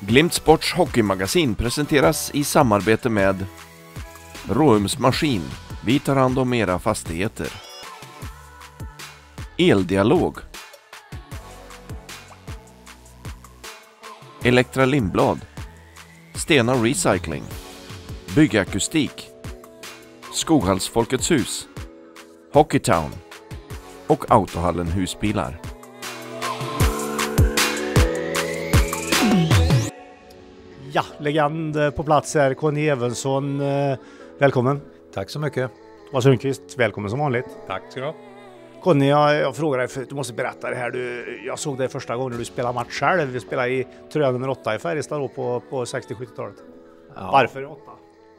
Glimt Sports hockeymagasin presenteras i samarbete med Råums Maskin. Vi tar hand om era fastigheter. Eldialog Elektra Lindblad Stena Recycling Byggakustik Skoghalls Folkets Hus Hockeytown och Autohallen Husbilar. Ja, legend eh, på plats här, Conny Evensson. Eh, välkommen! Tack så mycket! Thomas Sundqvist, välkommen som vanligt! Tack ska du ha! Conny, jag, jag frågar dig, för du måste berätta det här. Du, jag såg dig första gången du spelade match själv. Vi spelade i tröja nummer 8 i Färjestad då på, på 60-70-talet. Ja. Varför 8?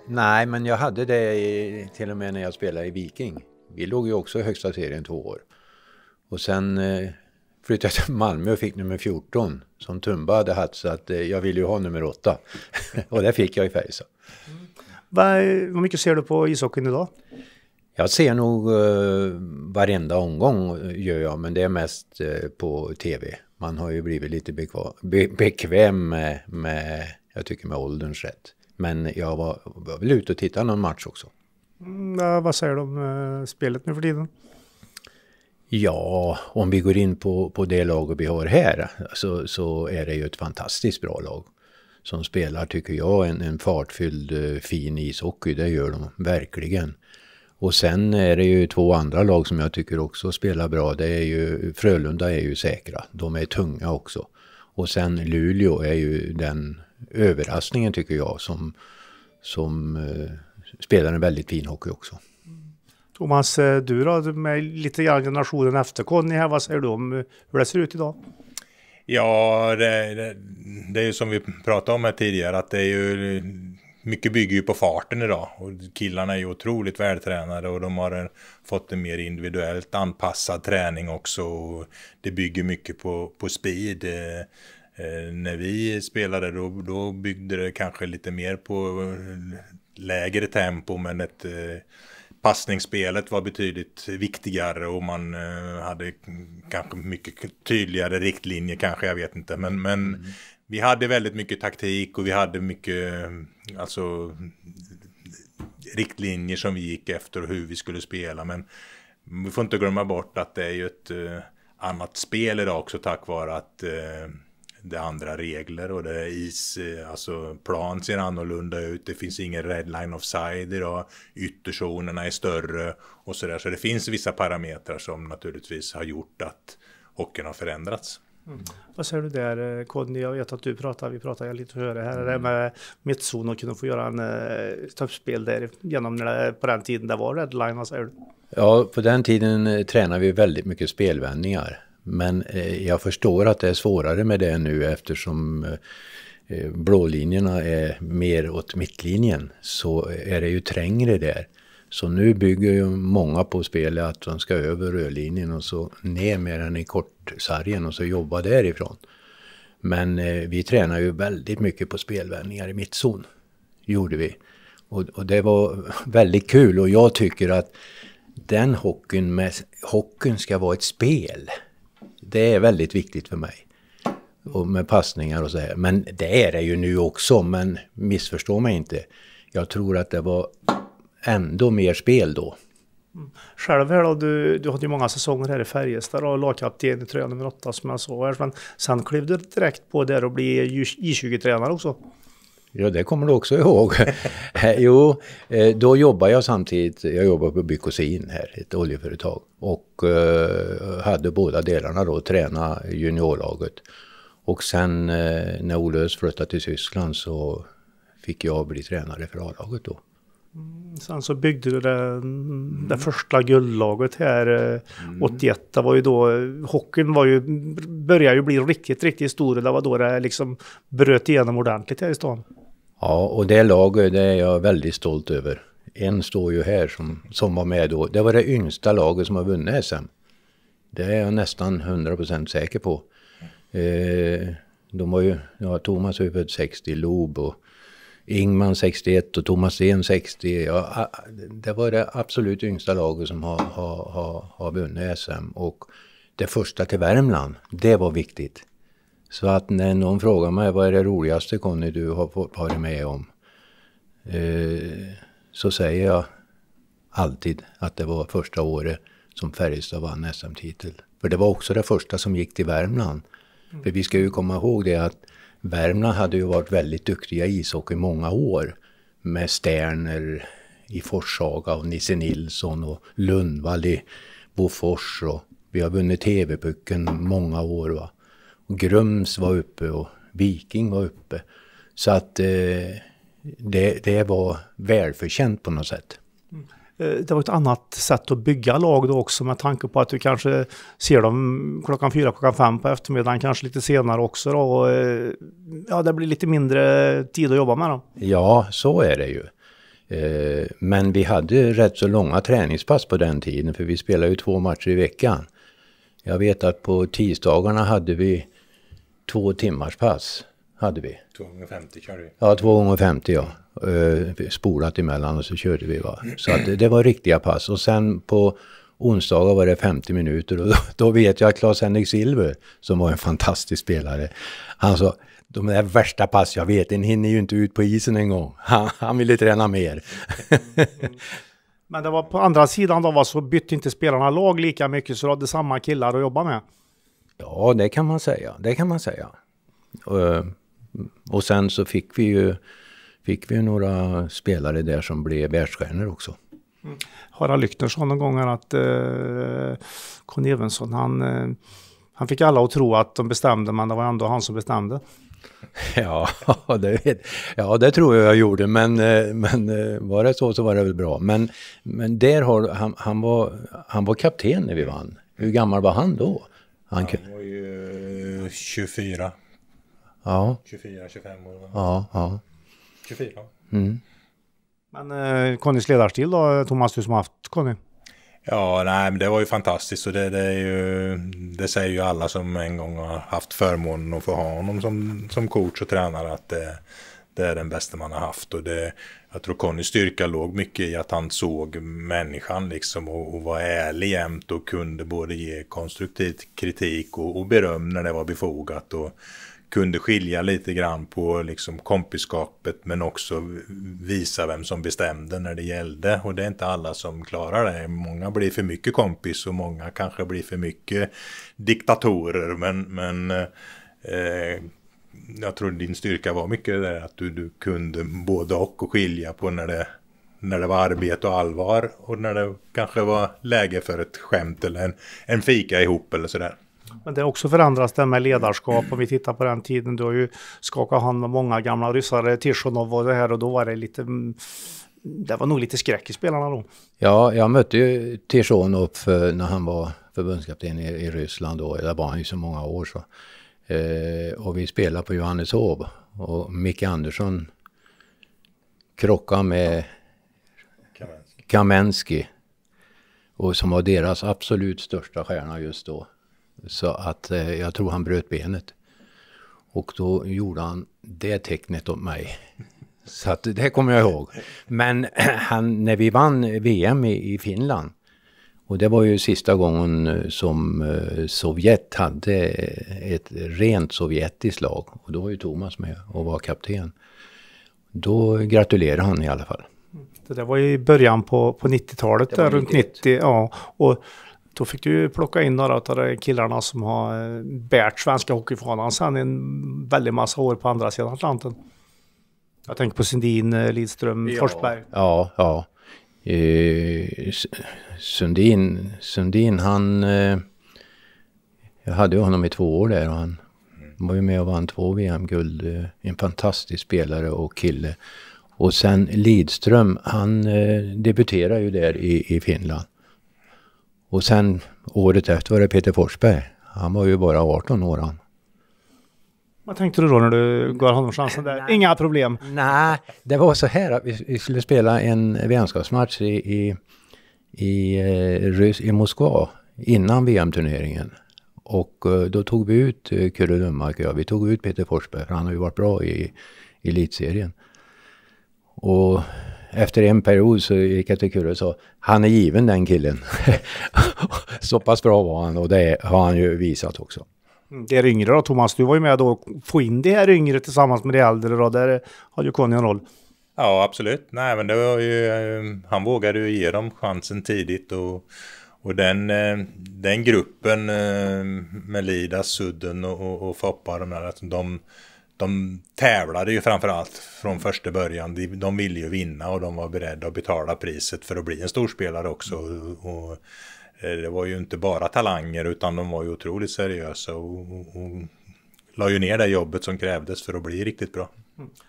Nej, men jag hade det i, till och med när jag spelade i Viking. Vi låg ju också i högsta serien två år. Och sen eh, flyttade jag till Malmö och fick nummer 14 som Tumba hade haft så att eh, jag ville ju ha nummer 8. och det fick jag i Färjestad. Mm. Hur mycket ser du på ishockeyn idag? Jag ser nog uh, varenda omgång eh, gör jag, men det är mest uh, på tv. Man har ju blivit lite bekva, be, bekväm med, med, jag tycker med ålderns rätt. Men jag var, var väl ute och tittade någon match också. Mm, vad säger du om uh, spelet nu för tiden? Ja, om vi går in på, på det laget vi har här så, så är det ju ett fantastiskt bra lag. Som spelar, tycker jag, en, en fartfylld eh, fin ishockey. Det gör de verkligen. Och sen är det ju två andra lag som jag tycker också spelar bra. Det är ju, Frölunda är ju säkra. De är tunga också. Och sen Luleå är ju den överraskningen tycker jag som, som eh, spelar en väldigt fin hockey också. Thomas, du då, med lite grann generationen efter Conny här, vad säger du om eh, hur det ser ut idag? Ja, det, det, det är ju som vi pratade om här tidigare, att det är ju eh, mycket bygger ju på farten idag. Och killarna är ju otroligt vältränade och de har eh, fått en mer individuellt anpassad träning också. Och det bygger mycket på, på speed. när vi spelade då, då byggde det kanske lite mer på lägre tempo men ett eh, passningsspelet var betydligt viktigare och man eh, hade kanske mycket tydligare riktlinjer kanske, jag vet inte. Men, men mm. vi hade väldigt mycket taktik och vi hade mycket, alltså riktlinjer som vi gick efter och hur vi skulle spela. Men vi får inte glömma bort att det är ju ett eh, annat spel idag också tack vare att eh, det är andra regler och det är is, eh, alltså plan ser annorlunda ut. Det finns ingen red line offside idag. Ytterzonerna är större och så där, Så det finns vissa parametrar som naturligtvis har gjort att hockeyn har förändrats. Mm. Vad säger du där eh, Conny? Jag vet att du pratar, vi pratade lite före här, mm. det med mittzon och kunna få göra en eh, toppspel där genom när, på den tiden det var redline, vad säger du? Ja, på den tiden tränade vi väldigt mycket spelvändningar. Men eh, jag förstår att det är svårare med det nu eftersom eh, eh, blålinjerna är mer åt mittlinjen så är det ju trängre där. Så nu bygger ju många på spelet att de ska över rödlinjen och så ner med den i kortsargen och så jobba därifrån. Men vi tränar ju väldigt mycket på spelvändningar i mittzon. Gjorde vi. Och, och det var väldigt kul och jag tycker att den hockeyn, med, hockeyn ska vara ett spel det är väldigt viktigt för mig. Och med passningar och så här. Men det är det ju nu också, men missförstå mig inte. Jag tror att det var ändå mer spel då. Själv här då, du, du hade ju många säsonger här i Färjestad och lagkapten i tröja nummer åtta som jag sa här. Men sen klev du direkt på där och blev i 20 tränare också. Ja, det kommer du också ihåg. Eh, jo, eh, då jobbade jag samtidigt, jag jobbade på Bykosin här, ett oljeföretag. Och eh, hade båda delarna då, träna juniorlaget. Och sen när Olle flyttade till Tyskland så fick jag bli tränare för A-laget då. Mm, sen så byggde du det, mm. mm. första guldlaget här eh, mm. 81. Det var ju då, eh, hockeyn var ju, började ju bli riktigt, riktigt stor. Det var då det liksom bröt igenom ordentligt här i stan. Ja, och det laget det är jag väldigt stolt över. En står ju här som, som var med då. Det var det yngsta laget som har vunnit SM. Det är jag nästan 100% säker på. Eh, de var ju, ja, Thomas var ju född 60, Lob och Ingman 61 och Thomas Sten 60. Ja, det var det absolut yngsta laget som har, har, har, har vunnit SM. Och det första till Värmland, det var viktigt. Så att när någon frågar mig vad är det roligaste Conny du har varit med om? Eh, så säger jag alltid att det var första året som Färjestad vann SM-titel. För det var också det första som gick till Värmland. Mm. För vi ska ju komma ihåg det att Värmland hade ju varit väldigt duktiga i ishockey många år med Sterner i Forshaga och Nisse Nilsson och Lundvall i Bofors och vi har vunnit TV-pucken många år. Va? Och Grums var uppe och Viking var uppe. Så att eh, det, det var välförtjänt på något sätt. Mm. Eh, det var ett annat sätt att bygga lag då också med tanke på att du kanske ser dem klockan fyra, klockan fem på eftermiddagen, kanske lite senare också då. Och, eh, ja, det blir lite mindre tid att jobba med dem. Ja, så är det ju. Eh, men vi hade rätt så långa träningspass på den tiden för vi spelade ju två matcher i veckan. Jag vet att på tisdagarna hade vi två timmars pass hade vi. 250 körde vi. Ja, 250 ja. Eh, spolat emellan och så körde vi. Va? Så att det var riktiga pass. Och sen på onsdagar var det 50 minuter och då, vet jag att Claes-Henrik Silver, som var en fantastisk spelare, han sa de där värsta pass jag vet, en hinner ju inte ut på isen en gång. Han, han ville träna mer. Men det var på andra sidan då, var så bytte inte spelarna lag lika mycket så du hade samma killar att jobba med? Ja, det kan man säga. Det kan man säga. Eh, och sen så fick vi ju fick vi några spelare där som blev världsstjärnor också. Mm. Harald Lyckner sa någon gång att eh, Conny Evensson, han, eh, han fick alla att tro att de bestämde, men det var ändå han som bestämde. Ja, det, ja, det tror jag jag gjorde, men, eh, men eh, var det så så var det väl bra. Men, men där har han, han, var, han var kapten när vi vann. Hur gammal var han då? Han, han var ju 24. Ja. 24, 25 år. Ja, ja. 24. Mm. Men eh, Connys ledarstil då, Thomas, du som har haft Conny? Ja, nej, men det var ju fantastiskt och det, det, ju, det, säger ju alla som en gång har haft förmånen att få ha honom som, som coach och tränare att det, det är den bästa man har haft. Och det, jag tror Connys styrka låg mycket i att han såg människan liksom och, och var ärlig jämt och kunde både ge konstruktiv kritik och, och beröm när det var befogat. Och, kunde skilja lite grann på liksom kompiskapet men också visa vem som bestämde när det gällde. Och det är inte alla som klarar det. Många blir för mycket kompis och många kanske blir för mycket diktatorer. Men, men eh, jag tror din styrka var mycket det där att du, du kunde både och och skilja på när det när det var arbete och allvar och när det kanske var läge för ett skämt eller en, en fika ihop eller sådär. Men det har också förändrats det med ledarskap. Om vi tittar på den tiden, du har ju skakat hand med många gamla ryssare, Tichonov och det här och då var det lite mm, det var nog lite skräck i spelarna då. Ja, jag mötte ju Tichonov när han var förbundskapten i, i Ryssland då. Där var han ju så många år så. Eh, och vi spelade på Johanneshov. Och Micke Andersson krockade med Kamensky. Och som var deras absolut största stjärna just då. Så att eh, jag tror han bröt benet. Och då gjorde han det tecknet åt mig. Så att det kommer jag ihåg. Men han, när vi vann VM i, i Finland, och det var ju sista gången eh, som eh, Sovjet hade ett rent sovjetiskt lag. Och då var ju Thomas med och var kapten. Då gratulerade han i alla fall. Det var ju i början på, på 90-talet, runt 90. Ja. Och då fick du plocka in några av de killarna som har eh, bärt svenska hockeyfanan sen en väldig massa år på andra sidan Atlanten. Jag tänker på Sundin, eh, Lidström, ja. Forsberg. Ja, ja. Eh, Sundin, Sundin han... Eh, jag hade ju honom i två år där och han var ju med och vann två VM-guld. Eh, en fantastisk spelare och kille. Och sen Lidström, han eh, debuterade ju där i, i Finland. Och sen året efter var det Peter Forsberg. Han var ju bara 18 år han. Vad tänkte du då när du gav honom chansen där? Inga problem? Nej, det var så här att vi, skulle spela en vänskapsmatch i, i, i, eh, Rys, i Moskva innan VM-turneringen. Och eh, då tog vi ut eh, Kurre Lundmark och jag. Vi tog ut Peter Forsberg, för han har ju varit bra i elitserien. Och efter en period så gick jag till Kurre och sa, han är given den killen. så pass bra var han och det har han ju visat också. Mm, det är yngre då, Thomas, du var ju med då och få in det här yngre tillsammans med det äldre då, där hade ju Conny en roll. Ja, absolut. Nej, men det var ju, eh, han vågade ju ge dem chansen tidigt och, och den, eh, den gruppen eh, med Lida, Sudden och, och Foppa, de där, de, de tävlade ju framförallt från första början. De, de ville ju vinna och de var beredda att betala priset för att bli en storspelare också. Och, och eh, det var ju inte bara talanger utan de var ju otroligt seriösa och, och, och la ju ner det jobbet som krävdes för att bli riktigt bra.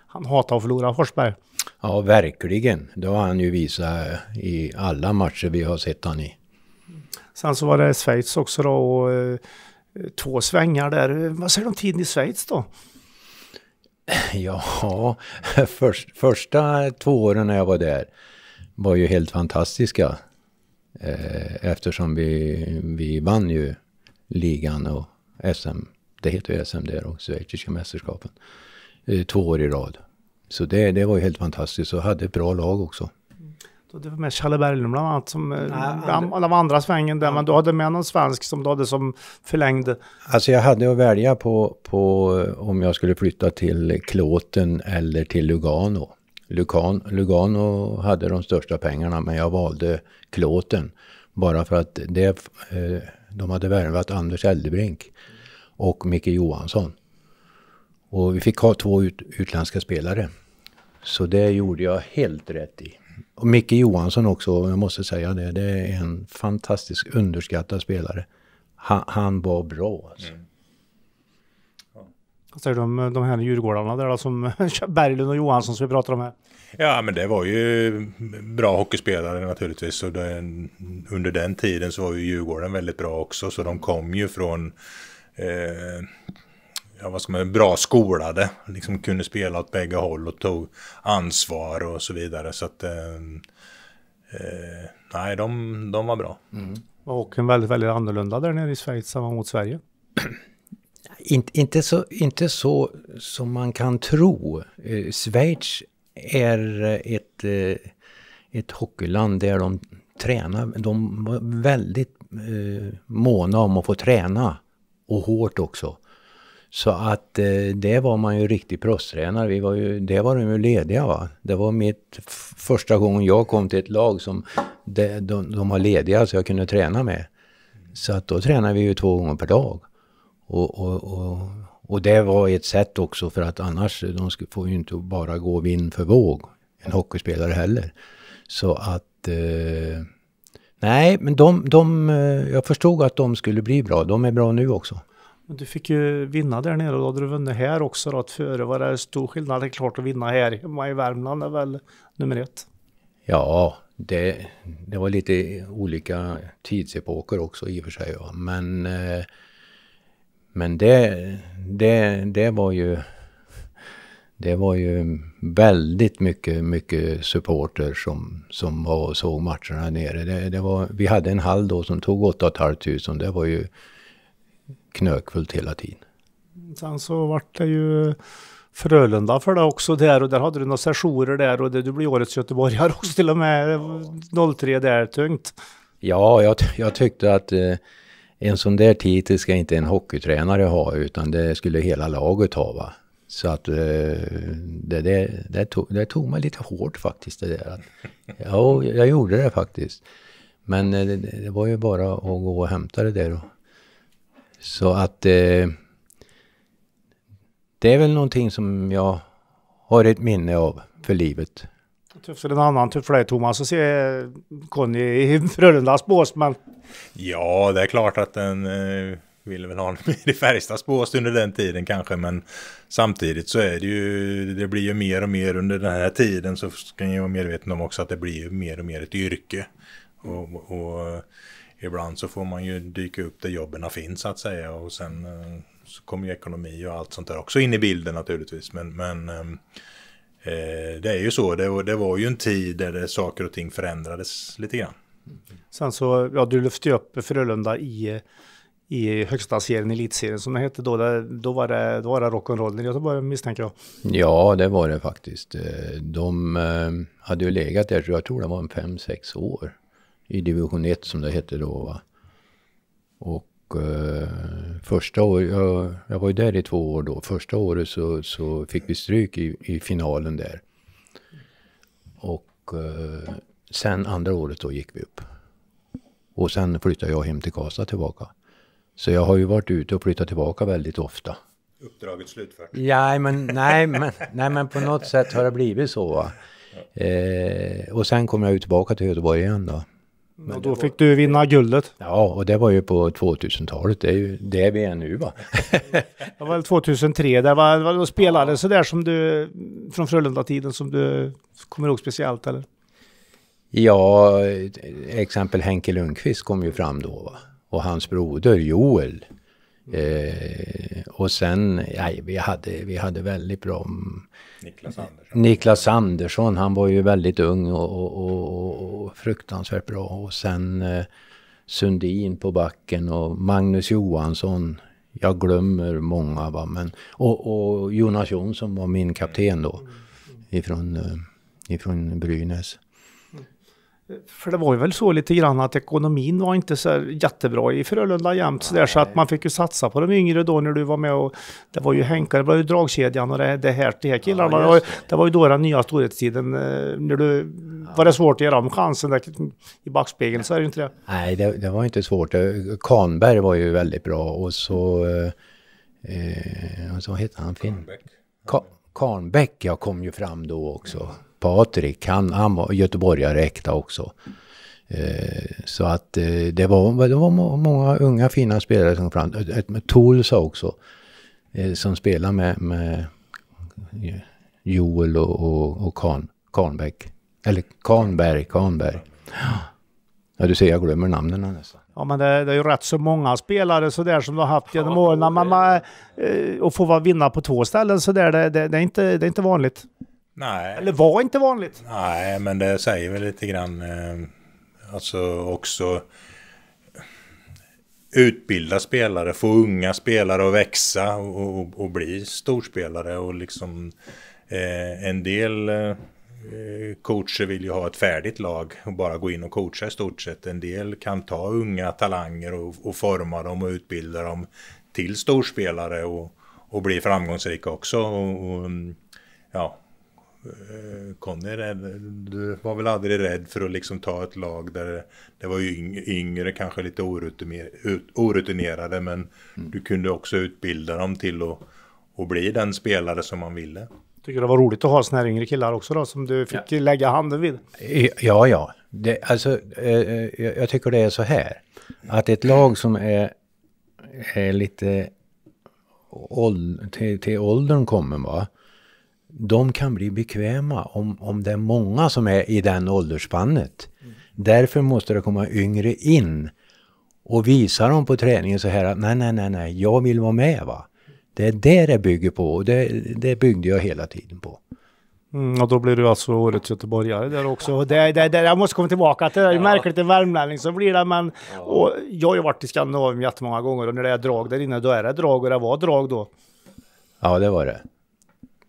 Han hatar att förlora, Forsberg. Ja, verkligen. Det har han ju visat eh, i alla matcher vi har sett han i. Sen så var det Schweiz också då och eh, två svängar där. Vad säger du om tiden i Schweiz då? Ja, för, första två åren när jag var där var ju helt fantastiska. Eh, eftersom vi, vi vann ju ligan och SM. Det heter ju SM där och schweiziska mästerskapen. Eh, två år i rad. Så det, det var ju helt fantastiskt och hade ett bra lag också. Du var med Challe Berglund bland annat, som, eh, Nej, han, var andra svängen där, han, men du hade med någon svensk som du hade som förlängde. Alltså jag hade att välja på, på eh, om jag skulle flytta till Klåten eller till Lugano. Lugan, Lugano hade de största pengarna, men jag valde Klåten. Bara för att det, eh, de hade värvat Anders Eldebrink och Micke Johansson. Och vi fick ha två ut, utländska spelare. Så det gjorde jag helt rätt i. Och Micke Johansson också, jag måste säga det, det är en fantastisk underskattad spelare. Han, han var bra alltså. Mm. Vad säger du om eh, de här Djurgårdarna där då, som Berglund och Johansson som vi pratar om här? Ja, men det var ju bra hockeyspelare naturligtvis. Och den, under den tiden så var ju Djurgården väldigt bra också. Så de kom ju från eh, ja, vad ska man, bra skolade. Liksom kunde spela åt bägge håll och tog ansvar och så vidare. Så att, ehm, eh, nej, de, de var bra. Mm. Och en väldigt, väldigt annorlunda där nere i Schweiz än mot Sverige. In, inte så, inte så som man kan tro. Eh, Schweiz är ett, eh, ett hockeyland där de tränar. De var väldigt eh, måna om att få träna och hårt också. Så att eh, det var man ju riktig proffstränare. Vi var ju, det var de ju lediga va. Det var mitt första gången jag kom till ett lag som de, de, de var lediga så jag kunde träna med. Så att då tränade vi ju två gånger per dag. Och, och, och, och det var ett sätt också för att annars, de får ju inte bara gå vind för våg. En hockeyspelare heller. Så att... Eh, nej, men de, de... Eh, jag förstod att de skulle bli bra. De är bra nu också. Du fick ju vinna där nere och då hade du vunnit här också då, att före var det stor skillnad. Det är klart att vinna här hemma i Värmland är väl nummer ett. Ja, det, det var lite olika tidsepoker också i och för sig. Ja. Men, eh, men det, det, det var ju det var ju väldigt mycket, mycket supporter som, som var och såg matcherna nere. Det, det var, vi hade en hall då som tog 8 500. Det var ju knökfullt hela tiden. Sen så vart det ju Frölunda för det också där och där hade du några sessioner där och det, du blev årets göteborgare också till och med. 03 där, tungt. Ja, jag, jag tyckte att eh, en sån där titel ska inte en hockeytränare ha utan det skulle hela laget ha. Va? Så att eh, det, det, det, tog, det tog mig lite hårt faktiskt det där. Ja, jag gjorde det faktiskt. Men eh, det, det var ju bara att gå och hämta det där och så att eh, det är väl någonting som jag har ett minne av för livet. för en annan tuff för dig Thomas att se eh, Conny i Frölundas bås men... Ja, det är klart att den eh, ville väl ha honom i Färjestads bås under den tiden kanske men samtidigt så är det ju, det blir ju mer och mer under den här tiden så ska ni vara medvetna om också att det blir ju mer och mer ett yrke. och, och ibland så får man ju dyka upp där jobben finns så att säga och sen eh, så kommer ju ekonomi och allt sånt där också in i bilden naturligtvis. Men, men ehm, eh, det är ju så, det, det var ju en tid där det, saker och ting förändrades lite grann. Sen så, ja du lyfte ju upp Frölunda i, i högsta serien, elitserien som det hette då. då var det, det rock'n'roll i Göteborg misstänker jag. Ja, det var det faktiskt. Eh, de eh, hade ju legat där, jag tror det var en fem, sex år i division 1 som det hette då. Va? Och eh, första året, jag, jag, var ju där i två år då, första året så, så fick vi stryk i, i finalen där. Och eh, sen andra året då gick vi upp. Och sen flyttade jag hem till Karlstad tillbaka. Så jag har ju varit ute och flyttat tillbaka väldigt ofta. Uppdraget slutfört? Ja, men, nej, men, nej, men på något sätt har det blivit så. Va? Eh, och sen kom jag ju tillbaka till Göteborg igen då. Men och då var... fick du vinna guldet. Ja, och det var ju på 2000-talet. Det är ju det vi är nu va. det var väl 2003, det var, var spelare sådär som du, från Frölunda-tiden som du kommer ihåg speciellt eller? Ja, exempel Henke Lundqvist kom ju fram då va? Och hans broder Joel Eh, och sen, nej, vi, hade, vi hade väldigt bra... Mm, Niklas Andersson. Niklas Andersson, han var ju väldigt ung och, och, och, och fruktansvärt bra. Och sen eh, Sundin på backen och Magnus Johansson. Jag glömmer många va, men... Och, Jonas Jonsson var min kapten då. Mm, mm, ifrån, eh, ifrån Brynäs. För det var ju väl så lite grann att ekonomin var inte så jättebra i Frölunda jämt sådär så att man fick ju satsa på de yngre då när du var med och det var ju Henka, det var ju dragkedjan och det, det här, de här killarna. Ja, det. det. var ju då den nya storhetstiden eh, när du, ja. var det svårt att göra om chansen där, i backspegeln så är det inte det. Nej, det, det var inte svårt. Eh, Kanberg var ju väldigt bra och så, eh, eh vad hette han? Kahnbäck. Kahnbäck, jag kom ju fram då också. Mm. Patrik, han, han var göteborgare äkta också. Eh, så att eh, det var, det var många unga fina spelare som fram. Tulsa också. Eh, som spelade med, med Joel och, och, och Kan, Kanbäck. Eller Kanberg, Kanberg. Ja, du ser, jag glömmer namnen nästan. Ja, men det, det, är ju rätt så många spelare sådär som du har haft genom åren. Att få vara vinna på två ställen sådär, det, det, det, är inte, det är inte vanligt. Nej. Eller var inte vanligt. Nej, men det säger väl lite grann. Eh, alltså också utbilda spelare, få unga spelare att växa och, och, och bli storspelare och liksom eh, en del eh, coacher vill ju ha ett färdigt lag och bara gå in och coacha i stort sett. En del kan ta unga talanger och, och forma dem och utbilda dem till storspelare och, och bli framgångsrika också. Och, och, mm, ja, Eh, Conny du var väl aldrig rädd för att liksom ta ett lag där det var yngre, kanske lite orutinerade, men mm. du kunde också utbilda dem till att, att bli den spelare som man ville. Tycker det var roligt att ha såna här yngre killar också då, som du fick ja. lägga handen vid? Ja, ja. Det, alltså, eh, eh, jag tycker det är så här, att ett lag som är, är lite åld, till, till åldern kommen, va, de kan bli bekväma om, om det är många som är i den åldersspannet. Mm. Därför måste det komma yngre in och visa dem på träningen så här att nej, nej, nej, nej, jag vill vara med va. Det är det det bygger på och det, det byggde jag hela tiden på. Mm, och då blir du alltså årets göteborgare där också. Och det, det, det, jag måste komma tillbaka till det. det är märkligt, en värmlänning så blir det. Men, och jag har ju varit i Skandinavien jättemånga gånger och när det är drag där inne, då är det drag och det var drag då. Ja, det var det.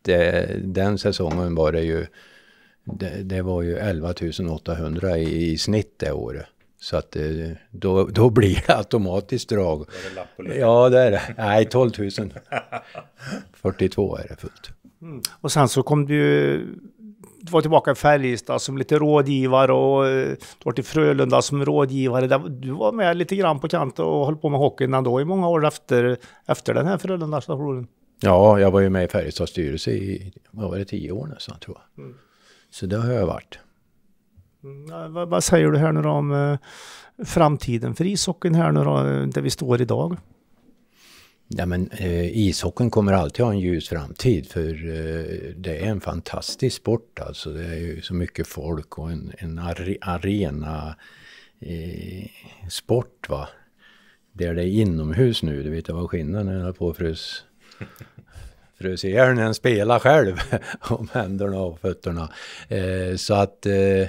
Eh, den säsongen var det ju, det, det var ju 11 800 i, i snitt det året. Så att eh, då, då blir det automatiskt drag. Det det ja, det är det. Nej, 12 000. 42 är det fullt. Mm. Och sen så kom du var tillbaka i Färjestad som lite rådgivare och eh, du var till Frölunda som rådgivare. Du var med lite grann på kant och höll på med hockeyn ändå i många år efter, efter den här Frölunda-stationen. Ja, jag var ju med i Färjestads styrelse i, vad var det, tio år nästan tror jag. Mm. Så det har jag varit. Mm, vad, vad, säger du här nu då om eh, framtiden för ishockeyn här nu då, eh, där vi står idag? Ja, men eh, ishockeyn kommer alltid ha en ljus framtid för eh, det är en fantastisk sport alltså. Det är ju så mycket folk och en, en arena eh, sport va. Där det är inomhus nu, du vet jag var skillnaden när jag på frös strushjärnen spelar själv om händerna och fötterna. Eh, så att eh,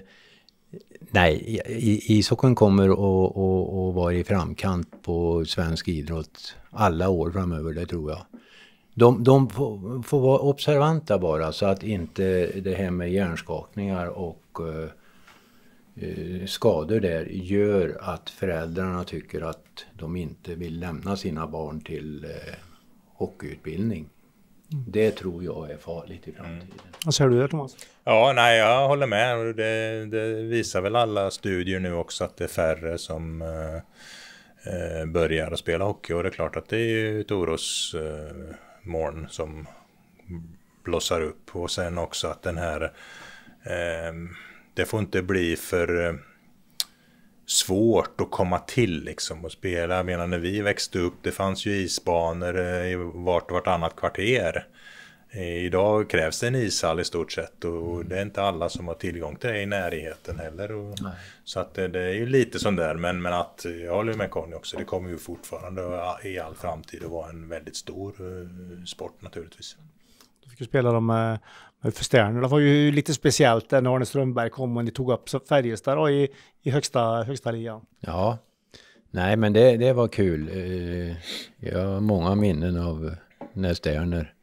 nej, ishockeyn kommer att vara i framkant på svensk idrott alla år framöver, det tror jag. De, de får, får, vara observanta bara så att inte det här med hjärnskakningar och eh, eh skador där gör att föräldrarna tycker att de inte vill lämna sina barn till eh, hockeyutbildning. Det tror jag är farligt i framtiden. Mm. Vad säger du där Thomas? Ja, nej, jag håller med. Det, det, visar väl alla studier nu också att det är färre som eh, eh börjar spela hockey. Och det är klart att det är ett orosmoln eh, som blossar upp. Och sen också att den här... Eh, det får inte bli för eh, svårt att komma till liksom och spela. Jag menar när vi växte upp, det fanns ju isbanor eh, i vart och vartannat kvarter. Eh, idag krävs det en ishall i stort sett och mm. det är inte alla som har tillgång till det i närheten heller. Och, så att det, det, är ju lite sånt där, men, men att jag håller med Conny också, det kommer ju fortfarande i all framtid att vara en väldigt stor eh, sport naturligtvis. Du fick ju spela de Förstärarna det var ju lite speciellt när Arne Strömberg kom och ni tog upp Färjestad i, i högsta, högsta ligan. Ja, nej men det, det var kul. Eh, jag har många minnen av när Sterner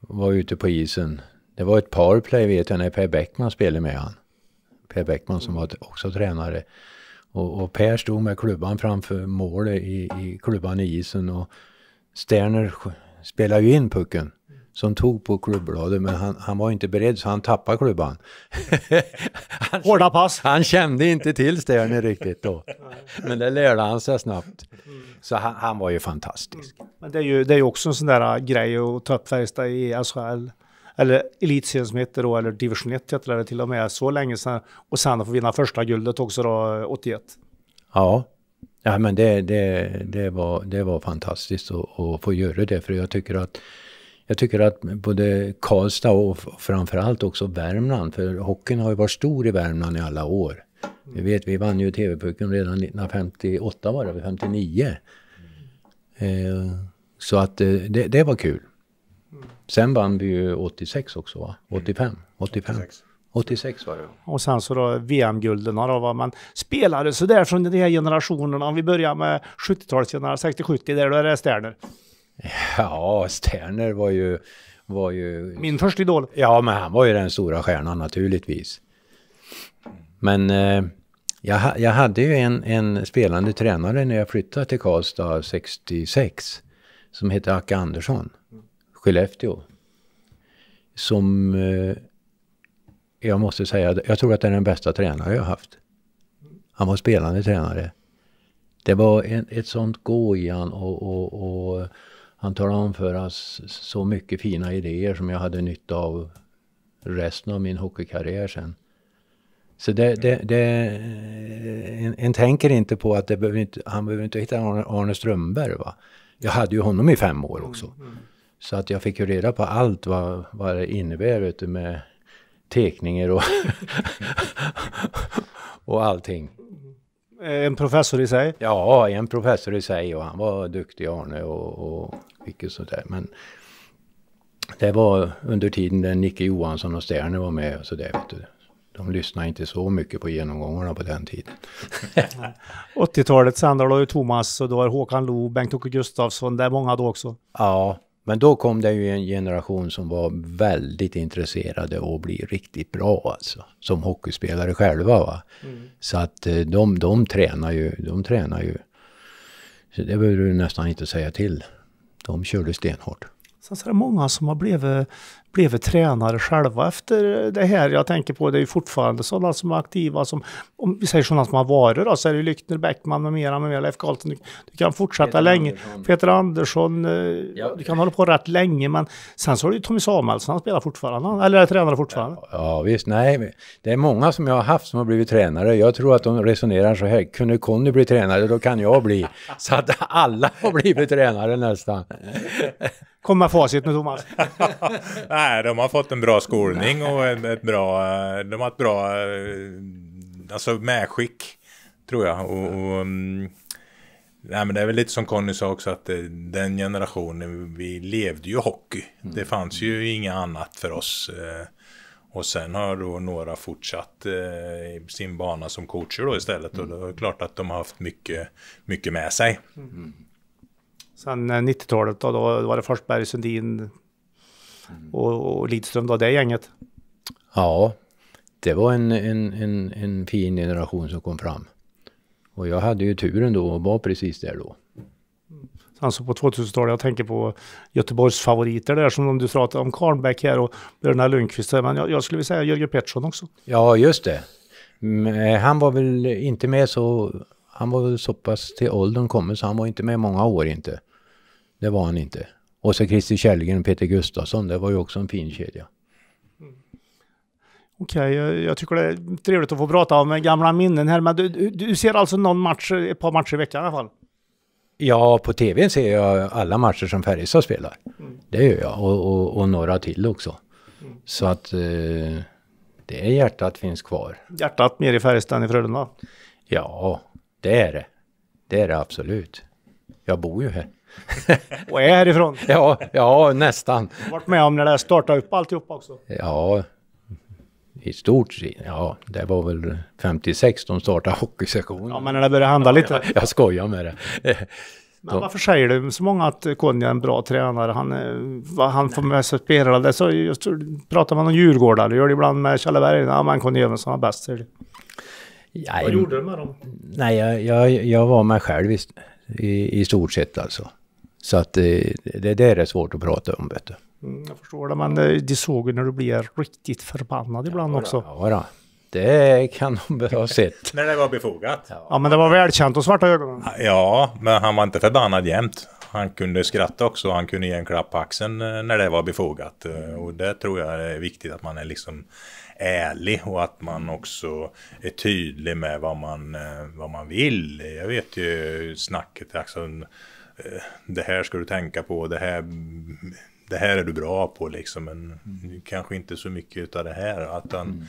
var ute på isen. Det var ett powerplay vet jag när Per Bäckman spelade med han. Per Bäckman som var också tränare. Och, och Per stod med klubban framför målet i, i klubban i isen och Sterner spelade ju in pucken som tog på klubbladet, men han, han var inte beredd så han tappade klubban. han, Hårda pass! Han kände inte till Sterner riktigt då. Men det lärde han sig snabbt. Så han, han var ju fantastisk. Men det är ju, det är ju också en sån där äh, grej att ta upp Färjestad i SHL eller elitserien som heter då, eller division 1 heter det till och med, så länge sedan. Och sen att få vinna första guldet också då, 81. Äh, ja, ja men det, det, det, var, det var fantastiskt att, att få göra det, för jag tycker att jag tycker att både Karlstad och framförallt också Värmland, för hockeyn har ju varit stor i Värmland i alla år. Vi vet, vi vann ju TV-pucken redan 1958 var det, 59. Eh, så att eh, det, det var kul. Sen vann vi ju 86 också va? 85? 85? 86. 86 var det. Och sen så då VM-gulden då va? Men spelare sådär från de här generationerna, om vi börjar med 70-talsgenerationen, 60-70 där, då är det Sterner. Ja, Sterner var ju, var ju... Min första idol. Ja, men han var ju den stora stjärnan naturligtvis. Men eh, jag, jag hade ju en, en spelande tränare när jag flyttade till Karlstad 66 som hette Acke Andersson, Skellefteå. Som eh, jag måste säga, jag tror att det är den bästa tränare jag har haft. Han var spelande tränare. Det var en, ett sånt gå i han och, och, och han talade om för oss så mycket fina idéer som jag hade nytta av resten av min hockeykarriär sen. Så det, det, det en, en, tänker inte på att det behöver inte, han behöver inte hitta Arne, Arne Strömberg. Va? Jag hade ju honom i fem år också. Mm, mm. Så att jag fick ju reda på allt vad, vad det innebär vet du, med teckningar och, och allting. Eh, en professor i sig? Ja, en professor i sig och han var duktig Arne och, och mycket sånt där. Men det var under tiden där Nicke Johansson och Sterner var med och så där. Vet du. De lyssnade inte så mycket på genomgångarna på den tiden. 80-talet sen, då har ju Thomas och då är Håkan Lo, Bengt-Åke Gustafsson, det är många då också. Ja, men då kom det ju en generation som var väldigt intresserade att bli riktigt bra alltså. Som hockeyspelare själva va. Mm. Så att eh, de, de tränar ju, de tränar ju. Så det behöver du nästan inte säga till. De körde stenhårt. Sen så är det många som har blivit blivit tränare själva efter det här. Jag tänker på det är ju fortfarande sådana som är aktiva som, om vi säger sådana som har varit då, så är det ju Lyckner, Bäckman med mera, med mera, Leif Karlsson. Du, du, kan fortsätta Peter länge. Andersson. Peter Andersson, eh, ja. du kan hålla på rätt länge, men sen så har du ju Tommy Samuelsson, han spelar fortfarande, eller är tränare fortfarande. Ja, ja visst, nej, det är många som jag har haft som har blivit tränare. Jag tror att de resonerar så här, kunde Conny bli tränare, då kan jag bli. Så att alla har blivit tränare nästan. komma facit nu Thomas. Nej, de har fått en bra skolning och ett, ett bra, eh, de har ett bra eh, alltså medskick, tror jag. Och, och, mm, Nej, men det är väl lite som Conny sa också att eh, den generationen, vi levde ju hockey. Mm. Det fanns ju inget annat för oss. Och sen har då några fortsatt sin bana som coacher då istället. Och mm. det är klart att de har haft mycket, mycket med sig. Mm sen 90-talet eh, och då var det Forsberg, Sundin mm. och, och Lidström då, det gänget. Ja, det var en, en, en, en fin generation som kom fram. Och jag hade ju turen då och var precis där då. Sen så alltså på 2000-talet, jag tänker på Göteborgs favoriter där som om du pratade om Karnbäck här och Björnar Lundqvist. Men jag, jag skulle vilja säga Jörgen Pettersson också. Ja, just det. Eh, han var väl inte med så, han var väl så pass till åldern kommen så han var inte med många år inte. Det var han inte. Och så Christer Källgren och Peter Gustafsson, det var ju också en fin kedja. Mm. Okej, okay, jag tycker det är trevligt att få prata om gamla minnen här, men du, du ser alltså någon match, ett par matcher i veckan i alla fall? Ja, på tv ser jag alla matcher som Färjestad spelar. Mm. Det gör jag, och, och, och några till också. Mm. Så att eh, det är hjärtat finns kvar. Hjärtat mer i Färjestad än i Frölunda? Ja, det är det. Det är det absolut jag bor ju här. och är härifrån. ja, ja, nästan. varit med om när det startade upp alltihopa också? Ja, i stort sett. ja, det var väl 56 de startade hockeysektionen. Ja, men när det började handla lite. Jag, jag skojar med det. Men de, varför säger du så många att Konja är en bra tränare? Han, eh, han får med sig spelare. Så just, pratar man om Djurgården, det gör det ibland med Kjallaberg. Ja, men Konja Jönsson var bäst, säger du. Vad gjorde du med dem? Nej, jag, jag, jag var mig själv. I, i stort sett alltså. Så att eh, det, det där är svårt att prata om vet du. Mm, jag förstår det, men eh, de såg ju när du blir riktigt förbannad ibland då, också. Ja, då. Det kan de ha sett. när det var befogat. Ja. ja, men det var välkänt och svarta ögonen. Ja, men han var inte förbannad jämt. Han kunde skratta också, han kunde ge en klapp på axeln eh, när det var befogat. Och det tror jag är viktigt att man är liksom ärlig och att man också är tydlig med vad man, eh, vad man vill. Jag vet ju snacket, alltså, eh, det här ska du tänka på, det här det här är du bra på liksom, men kanske inte så mycket av det här. Utan,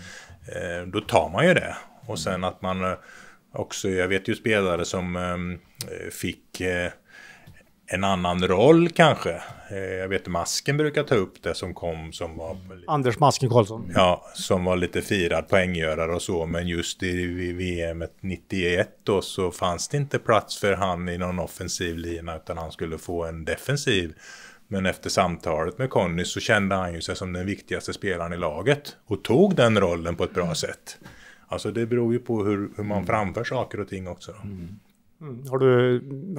eh, då tar man ju det. Och sen att man också, jag vet ju spelare som fick en annan roll kanske. Eh, jag vet att Masken brukar ta upp det som kom som var... Anders Masken Karlsson. Ja, som var lite firad poänggörare och så. Men just i VM 91 då så fanns det inte plats för han i någon offensiv lina utan han skulle få en defensiv. Men efter samtalet med Conny så kände han ju sig som den viktigaste spelaren i laget och tog den rollen på ett bra sätt. Alltså det beror ju på hur, hur man framför saker och ting också. Mm. Mm. Har, du,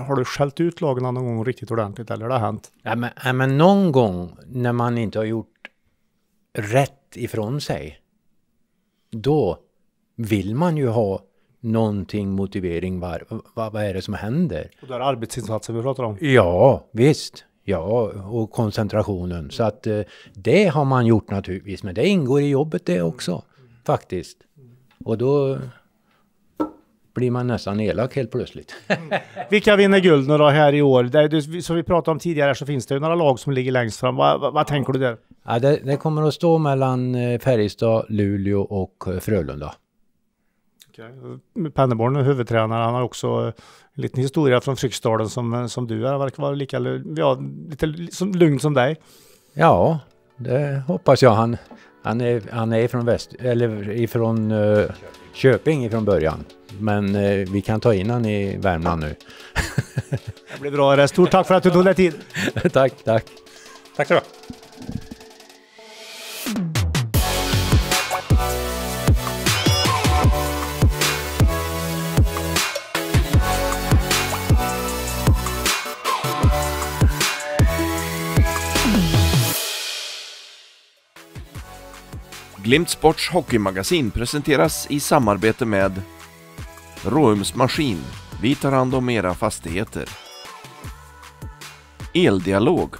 har du skällt ut lagen någon gång riktigt ordentligt eller har det hänt? Ja men, ja, men någon gång när man inte har gjort rätt ifrån sig, då vill man ju ha någonting, motivering, vad, vad, vad är det som händer? Och det är arbetsinsatsen vi pratar om? Ja, visst. Ja, och koncentrationen. Så att eh, det har man gjort naturligtvis, men det ingår i jobbet det också, faktiskt. Och då blir man nästan elak helt plötsligt. Vilka vinner guld nu då här i år? Det, som vi pratade om tidigare så finns det ju några lag som ligger längst fram. Vad, vad, vad tänker du där? Ja, det, det, kommer att stå mellan eh, Färjestad, Luleå och eh, Frölunda. Okay. Eh, Pennerborn är huvudtränare. Han har också en liten historia från Fryksdalen som, som du är. verkar vara lika ja, lite som, lugn som dig. Ja, det hoppas jag. Han, han är, han är ifrån, väst, eller ifrån uh, Köping ifrån början. Men uh, vi kan ta in han i Värmland nu. det blir bra Stort tack för att du tog dig tid. tack, tack. Tack så du Glimt Sports hockeymagasin presenteras i samarbete med Råums Maskin. Vi tar hand om era fastigheter. Eldialog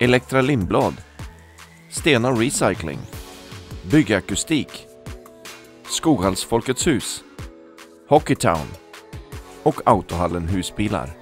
Elektra Lindblad Stena Recycling Byggakustik Skoghalls Folkets hus Hockeytown och Autohallen Husbilar.